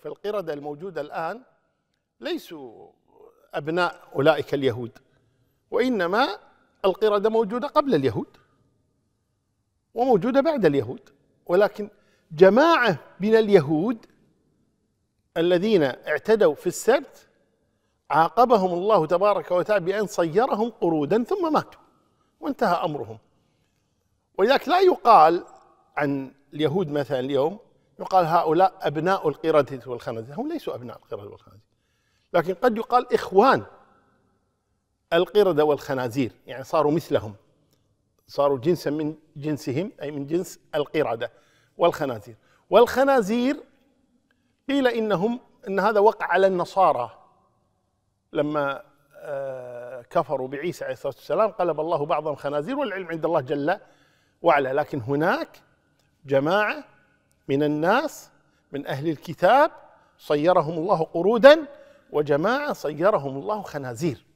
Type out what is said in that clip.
في القردة الموجودة الآن ليسوا أبناء أولئك اليهود وإنما القردة موجودة قبل اليهود وموجودة بعد اليهود ولكن جماعة من اليهود الذين اعتدوا في السبت عاقبهم الله تبارك وتعالى بأن صيرهم قرودا ثم ماتوا وانتهى أمرهم ولذلك لا يقال عن اليهود مثلا اليوم يقال هؤلاء أبناء القردة والخنازير هم ليسوا أبناء القردة والخنازير لكن قد يقال إخوان القردة والخنازير يعني صاروا مثلهم صاروا جنسا من جنسهم أي من جنس القردة والخنازير والخنازير قيل إنهم إن هذا وقع على النصارى لما آه، كفروا بعيسى عليه الصلاة والسلام قلب الله بعضهم خنازير والعلم عند الله جل وعلا لكن هناك جماعة من الناس من أهل الكتاب صيرهم الله قرودا وجماعة صيرهم الله خنازير